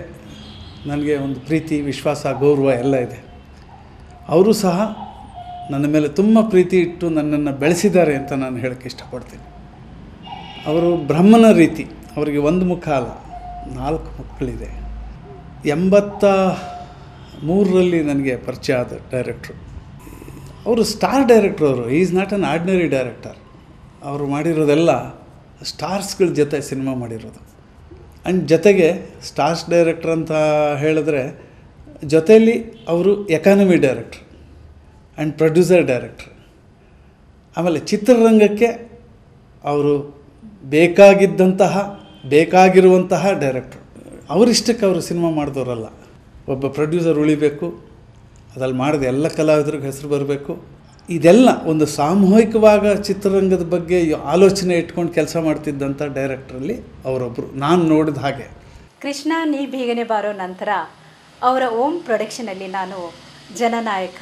ನನಗೆ ಒಂದು ಪ್ರೀತಿ ವಿಶ್ವಾಸ ಗೌರವ ಎಲ್ಲ ಇದೆ ಅವರು ಸಹ ನನ್ನ ಮೇಲೆ ತುಂಬ ಪ್ರೀತಿ ಇಟ್ಟು ನನ್ನನ್ನು ಬೆಳೆಸಿದ್ದಾರೆ ಅಂತ ನಾನು ಹೇಳೋಕ್ಕೆ ಇಷ್ಟಪಡ್ತೀನಿ ಅವರು ಬ್ರಹ್ಮನ ರೀತಿ ಅವರಿಗೆ ಒಂದು ಮುಖ ಅಲ್ಲ ನಾಲ್ಕು ಮಕ್ಕಳಿದೆ ಎಂಬತ್ತ ಮೂರರಲ್ಲಿ ನನಗೆ ಪರಿಚಯ ಆದ ಡೈರೆಕ್ಟ್ರು ಅವರು ಸ್ಟಾರ್ ಡೈರೆಕ್ಟ್ರು ಅವರು is not an ordinary director ಅವರು ಮಾಡಿರೋದೆಲ್ಲ ಸ್ಟಾರ್ಸ್ಗಳ ಜೊತೆ ಸಿನಿಮಾ ಮಾಡಿರೋದು ಆ್ಯಂಡ್ ಜೊತೆಗೆ ಸ್ಟಾರ್ಸ್ ಡೈರೆಕ್ಟ್ರ್ ಅಂತ ಹೇಳಿದ್ರೆ ಜೊತೆಯಲ್ಲಿ ಅವರು economy director and producer director ಆಮೇಲೆ ಚಿತ್ರರಂಗಕ್ಕೆ ಅವರು ಬೇಕಾಗಿದ್ದಂತಹ ಬೇಕಾಗಿರುವಂತಹ ಡೈರೆಕ್ಟ್ರು ಅವರಿಷ್ಟಕ್ಕೆ ಅವರು ಸಿನಿಮಾ ಮಾಡಿದವರಲ್ಲ ಒಬ್ಬ ಪ್ರೊಡ್ಯೂಸರ್ ಉಳಿಬೇಕು ಅದ್ರಲ್ಲಿ ಮಾಡಿದ ಎಲ್ಲ ಕಲಾವಿದ್ರಿಗೆ ಹೆಸರು ಬರಬೇಕು ಇದೆಲ್ಲ ಒಂದು ಸಾಮೂಹಿಕವಾದ ಚಿತ್ರರಂಗದ ಬಗ್ಗೆ ಆಲೋಚನೆ ಇಟ್ಕೊಂಡು ಕೆಲಸ ಮಾಡ್ತಿದ್ದಂಥ ಡೈರೆಕ್ಟ್ರಲ್ಲಿ ಅವರೊಬ್ಬರು ನಾನು ನೋಡಿದ ಹಾಗೆ ಕೃಷ್ಣ ನೀ ಬೀಗನೆ ಬಾರೋ ನಂತರ ಅವರ ಓಮ್ ಪ್ರೊಡಕ್ಷನಲ್ಲಿ ನಾನು ಜನನಾಯಕ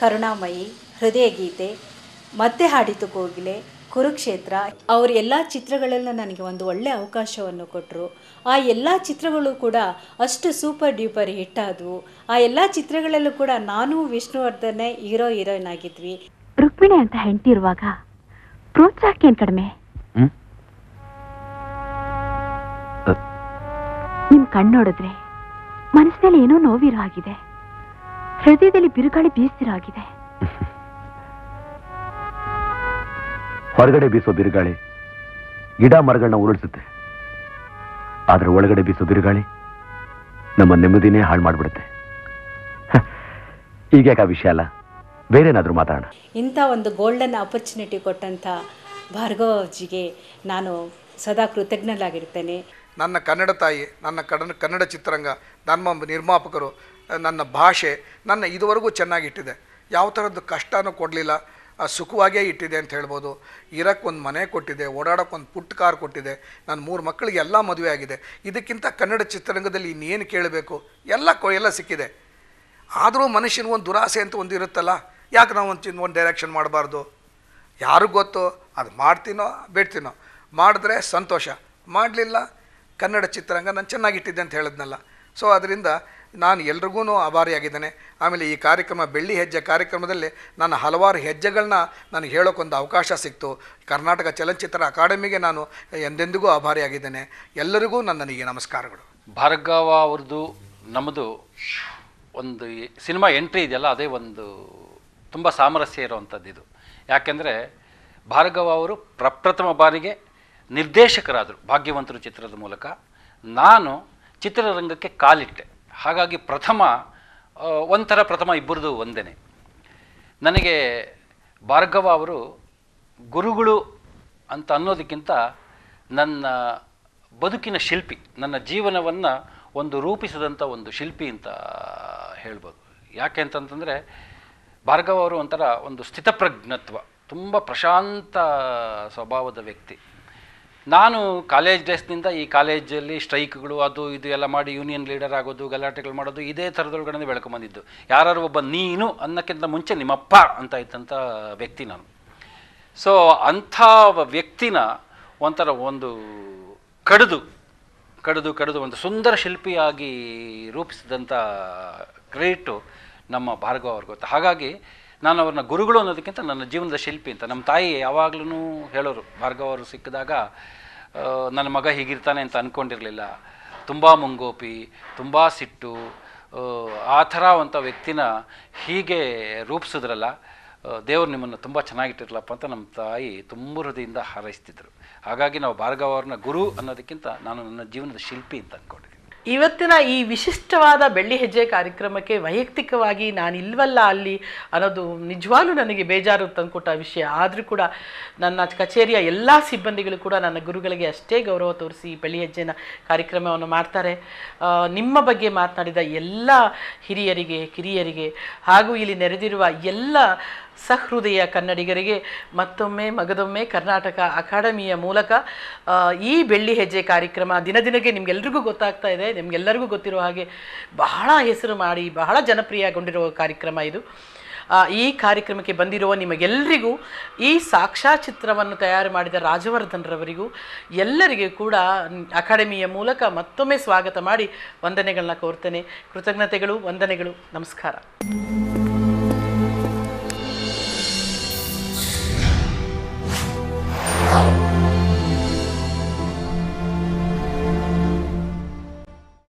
ಕರುಣಾಮಯಿ ಹೃದಯ ಗೀತೆ ಮತ್ತೆ ಹಾಡಿತು ಕೋಗಿಲೆ ಕುರುಕ್ಷೇತ್ರ ಅವ್ರ ಎಲ್ಲ ಚಿತ್ರಗಳೆಲ್ಲ ನನಗೆ ಒಂದು ಒಳ್ಳೆ ಅವಕಾಶವನ್ನು ಕೊಟ್ಟರು ಆ ಎಲ್ಲ ಚಿತ್ರಗಳು ಕೂಡ ಅಷ್ಟು ಸೂಪರ್ ಡ್ಯೂಪರ್ ಹಿಟ್ ಆದವು ಆ ಎಲ್ಲ ಚಿತ್ರಗಳಲ್ಲೂ ಕೂಡ ನಾನು ವಿಷ್ಣುವರ್ಧನೆ ಹೀರೋ ಹೀರೋಯಿನ್ ಆಗಿದ್ವಿ ರುಕ್ಮಿಣಿ ಅಂತ ಹೆಂಡ್ತಿರುವಾಗ ಪ್ರೋತ್ಸಾಹಕ್ಕೆ ಏನ್ ಕಡಿಮೆ ನಿಮ್ ನೋಡಿದ್ರೆ ಮನಸ್ಸಿನಲ್ಲಿ ಏನೋ ನೋವಿರೋ ಆಗಿದೆ ಹೃದಯದಲ್ಲಿ ಬಿರುಗಾಳಿ ಬೀಸ್ತಿರೋ ಆಗಿದೆ ಹೊರಗಡೆ ಬೀಸೋ ಬಿರುಗಾಳಿ ಗಿಡ ಮರಗಳನ್ನ ಉರುಳಿಸುತ್ತೆ ಆದರೆ ಒಳಗಡೆ ಬೀಸೋ ಬಿರುಗಾಳಿ ನಮ್ಮ ನೆಮ್ಮದಿನೇ ಹಾಳು ಮಾಡಿಬಿಡುತ್ತೆ ಈಗ್ಯಾಕ ವಿಷಯ ಅಲ್ಲ ಬೇರೆ ಮಾತಾಡೋಣ ಇಂಥ ಒಂದು ಗೋಲ್ಡನ್ ಆಪರ್ಚುನಿಟಿ ಕೊಟ್ಟಂಥ ಭಾರ್ಗವಜಿಗೆ ನಾನು ಸದಾ ಕೃತಜ್ಞನಾಗಿರ್ತೇನೆ ನನ್ನ ಕನ್ನಡ ತಾಯಿ ನನ್ನ ಕನ್ನಡ ಕನ್ನಡ ಚಿತ್ರರಂಗ ನಮ್ಮ ನಿರ್ಮಾಪಕರು ನನ್ನ ಭಾಷೆ ನನ್ನ ಇದುವರೆಗೂ ಚೆನ್ನಾಗಿಟ್ಟಿದೆ ಯಾವ ಥರದ್ದು ಕಷ್ಟನೂ ಕೊಡಲಿಲ್ಲ ಆ ಸುಖವಾಗೇ ಇಟ್ಟಿದೆ ಅಂತ ಹೇಳ್ಬೋದು ಇರೋಕ್ಕೆ ಒಂದು ಮನೆ ಕೊಟ್ಟಿದೆ ಓಡಾಡೋಕ್ಕೆ ಒಂದು ಪುಟ್ಟ ಕಾರ್ ಕೊಟ್ಟಿದೆ ನಾನು ಮೂರು ಮಕ್ಕಳಿಗೆ ಎಲ್ಲ ಮದುವೆ ಆಗಿದೆ ಇದಕ್ಕಿಂತ ಕನ್ನಡ ಚಿತ್ರರಂಗದಲ್ಲಿ ಇನ್ನೇನು ಕೇಳಬೇಕು ಎಲ್ಲ ಕೊ ಎಲ್ಲ ಸಿಕ್ಕಿದೆ ಆದರೂ ಮನುಷ್ಯನ ಒಂದು ದುರಾಸೆ ಅಂತ ಒಂದು ಇರುತ್ತಲ್ಲ ಯಾಕೆ ನಾವು ಒಂದು ಒಂದು ಡೈರೆಕ್ಷನ್ ಮಾಡಬಾರ್ದು ಯಾರಿಗೂ ಗೊತ್ತು ಅದು ಮಾಡ್ತೀನೋ ಬಿಡ್ತೀನೋ ಮಾಡಿದ್ರೆ ಸಂತೋಷ ಮಾಡಲಿಲ್ಲ ಕನ್ನಡ ಚಿತ್ರರಂಗ ನಾನು ಚೆನ್ನಾಗಿಟ್ಟಿದ್ದೆ ಅಂತ ಹೇಳಿದ್ನಲ್ಲ ಸೊ ಅದರಿಂದ ನಾನು ಎಲ್ರಿಗೂ ಆಭಾರಿಯಾಗಿದ್ದೇನೆ ಆಮೇಲೆ ಈ ಕಾರ್ಯಕ್ರಮ ಬೆಳ್ಳಿ ಹೆಜ್ಜೆ ಕಾರ್ಯಕ್ರಮದಲ್ಲಿ ನಾನು ಹಲವಾರು ಹೆಜ್ಜೆಗಳನ್ನ ನನಗೆ ಹೇಳೋಕ್ಕೊಂದು ಅವಕಾಶ ಸಿಕ್ತು ಕರ್ನಾಟಕ ಚಲನಚಿತ್ರ ಅಕಾಡೆಮಿಗೆ ನಾನು ಎಂದೆಂದಿಗೂ ಆಭಾರಿಯಾಗಿದ್ದೇನೆ ಎಲ್ಲರಿಗೂ ನನಗೆ ನಮಸ್ಕಾರಗಳು ಭಾರ್ಗವ ಅವ್ರದ್ದು ನಮ್ಮದು ಒಂದು ಸಿನಿಮಾ ಎಂಟ್ರಿ ಇದೆಯಲ್ಲ ಅದೇ ಒಂದು ತುಂಬ ಸಾಮರಸ್ಯ ಇರುವಂಥದ್ದು ಇದು ಯಾಕೆಂದರೆ ಭಾರ್ಗವ ಅವರು ಪ್ರಪ್ರಥಮ ಬಾರಿಗೆ ನಿರ್ದೇಶಕರಾದರು ಭಾಗ್ಯವಂತರು ಚಿತ್ರದ ಮೂಲಕ ನಾನು ಚಿತ್ರರಂಗಕ್ಕೆ ಕಾಲಿಟ್ಟೆ ಹಾಗಾಗಿ ಪ್ರಥಮ ಒಂಥರ ಪ್ರಥಮ ಇಬ್ಬರದು ಒಂದೇ ನನಗೆ ಭಾರ್ಗವ ಅವರು ಗುರುಗಳು ಅಂತ ಅನ್ನೋದಕ್ಕಿಂತ ನನ್ನ ಬದುಕಿನ ಶಿಲ್ಪಿ ನನ್ನ ಜೀವನವನ್ನು ಒಂದು ರೂಪಿಸಿದಂಥ ಒಂದು ಶಿಲ್ಪಿ ಅಂತ ಹೇಳ್ಬೋದು ಯಾಕೆ ಅಂತಂತಂದರೆ ಭಾರ್ಗವ ಅವರು ಒಂಥರ ಒಂದು ಸ್ಥಿತಪ್ರಜ್ಞತ್ವ ತುಂಬ ಪ್ರಶಾಂತ ಸ್ವಭಾವದ ವ್ಯಕ್ತಿ ನಾನು ಕಾಲೇಜ್ ಡೇಸ್ನಿಂದ ಈ ಕಾಲೇಜಲ್ಲಿ ಸ್ಟ್ರೈಕ್ಗಳು ಅದು ಇದು ಎಲ್ಲ ಮಾಡಿ ಯೂನಿಯನ್ ಲೀಡರ್ ಆಗೋದು ಗಲಾಟೆಗಳು ಮಾಡೋದು ಇದೇ ಥರದೊಳಗಡೆ ಬೆಳ್ಕೊಂಡ್ಬಂದಿದ್ದು ಯಾರು ಒಬ್ಬ ನೀನು ಅನ್ನೋಕ್ಕಿಂತ ಮುಂಚೆ ನಿಮ್ಮಪ್ಪ ಅಂತ ಇದ್ದಂಥ ವ್ಯಕ್ತಿ ನಾನು ಸೊ ಅಂಥ ವ್ಯಕ್ತಿನ ಒಂಥರ ಒಂದು ಕಡಿದು ಕಡಿದು ಕಡಿದು ಒಂದು ಸುಂದರ ಶಿಲ್ಪಿಯಾಗಿ ರೂಪಿಸಿದಂಥ ಕ್ರೆಡಿಟು ನಮ್ಮ ಭಾರ್ಗವ್ರಿಗೆ ಗೊತ್ತು ಹಾಗಾಗಿ ನಾನು ಅವ್ರನ್ನ ಗುರುಗಳು ಅನ್ನೋದಕ್ಕಿಂತ ನನ್ನ ಜೀವನದ ಶಿಲ್ಪಿ ಅಂತ ನಮ್ಮ ತಾಯಿ ಯಾವಾಗಲೂ ಹೇಳೋರು ಭಾರ್ಗವ ಅವರು ಸಿಕ್ಕಿದಾಗ ನನ್ನ ಮಗ ಹೀಗಿರ್ತಾನೆ ಅಂತ ಅಂದ್ಕೊಂಡಿರಲಿಲ್ಲ ತುಂಬ ಮುಂಗೋಪಿ ತುಂಬ ಸಿಟ್ಟು ಆ ಥರ ಅಂಥ ವ್ಯಕ್ತಿನ ಹೀಗೆ ರೂಪಿಸಿದ್ರಲ್ಲ ದೇವರು ನಿಮ್ಮನ್ನು ತುಂಬ ಚೆನ್ನಾಗಿಟ್ಟಿರಲಪ್ಪ ಅಂತ ನಮ್ಮ ತಾಯಿ ತುಂಬ ಹೃದಯದಿಂದ ಹಾರೈಸ್ತಿದ್ರು ಹಾಗಾಗಿ ನಾವು ಭಾರ್ಗವ ಅವ್ರನ್ನ ಗುರು ಅನ್ನೋದಕ್ಕಿಂತ ನಾನು ನನ್ನ ಜೀವನದ ಶಿಲ್ಪಿ ಅಂತ ಅಂದ್ಕೊಂಡಿದ್ದೆ ಇವತ್ತಿನ ಈ ವಿಶಿಷ್ಟವಾದ ಬೆಳ್ಳಿ ಹೆಜ್ಜೆ ಕಾರ್ಯಕ್ರಮಕ್ಕೆ ವೈಯಕ್ತಿಕವಾಗಿ ನಾನಿಲ್ವಲ್ಲ ಅಲ್ಲಿ ಅನ್ನೋದು ನಿಜವಾಗ್ಲೂ ನನಗೆ ಬೇಜಾರು ತಂದುಕೊಟ್ಟ ವಿಷಯ ಆದರೂ ಕೂಡ ನನ್ನ ಕಚೇರಿಯ ಎಲ್ಲ ಸಿಬ್ಬಂದಿಗಳು ಕೂಡ ನನ್ನ ಗುರುಗಳಿಗೆ ಅಷ್ಟೇ ಗೌರವ ತೋರಿಸಿ ಬೆಳ್ಳಿ ಹೆಜ್ಜೆನ ಕಾರ್ಯಕ್ರಮವನ್ನು ಮಾಡ್ತಾರೆ ನಿಮ್ಮ ಬಗ್ಗೆ ಮಾತನಾಡಿದ ಎಲ್ಲ ಹಿರಿಯರಿಗೆ ಕಿರಿಯರಿಗೆ ಹಾಗೂ ಇಲ್ಲಿ ನೆರೆದಿರುವ ಎಲ್ಲ ಸಹೃದಯ ಕನ್ನಡಿಗರಿಗೆ ಮತ್ತೊಮ್ಮೆ ಮಗದೊಮ್ಮೆ ಕರ್ನಾಟಕ ಅಕಾಡೆಮಿಯ ಮೂಲಕ ಈ ಬೆಳ್ಳಿ ಹೆಜ್ಜೆ ಕಾರ್ಯಕ್ರಮ ದಿನ ದಿನಕ್ಕೆ ನಿಮಗೆಲ್ರಿಗೂ ಗೊತ್ತಾಗ್ತಾ ಇದೆ ನಿಮಗೆಲ್ಲರಿಗೂ ಗೊತ್ತಿರುವ ಹಾಗೆ ಬಹಳ ಹೆಸರು ಮಾಡಿ ಬಹಳ ಜನಪ್ರಿಯಗೊಂಡಿರುವ ಕಾರ್ಯಕ್ರಮ ಇದು ಈ ಕಾರ್ಯಕ್ರಮಕ್ಕೆ ಬಂದಿರುವ ನಿಮಗೆಲ್ಲರಿಗೂ ಈ ಸಾಕ್ಷ್ಯಚಿತ್ರವನ್ನು ತಯಾರು ಮಾಡಿದ ರಾಜವರ್ಧನ್ರವರಿಗೂ ಎಲ್ಲರಿಗೆ ಎಲ್ಲರಿಗೂ ಕೂಡ ಅಕಾಡೆಮಿಯ ಮೂಲಕ ಮತ್ತೊಮ್ಮೆ ಸ್ವಾಗತ ಮಾಡಿ ವಂದನೆಗಳನ್ನ ಕೋರ್ತೇನೆ ಕೃತಜ್ಞತೆಗಳು ವಂದನೆಗಳು ನಮಸ್ಕಾರ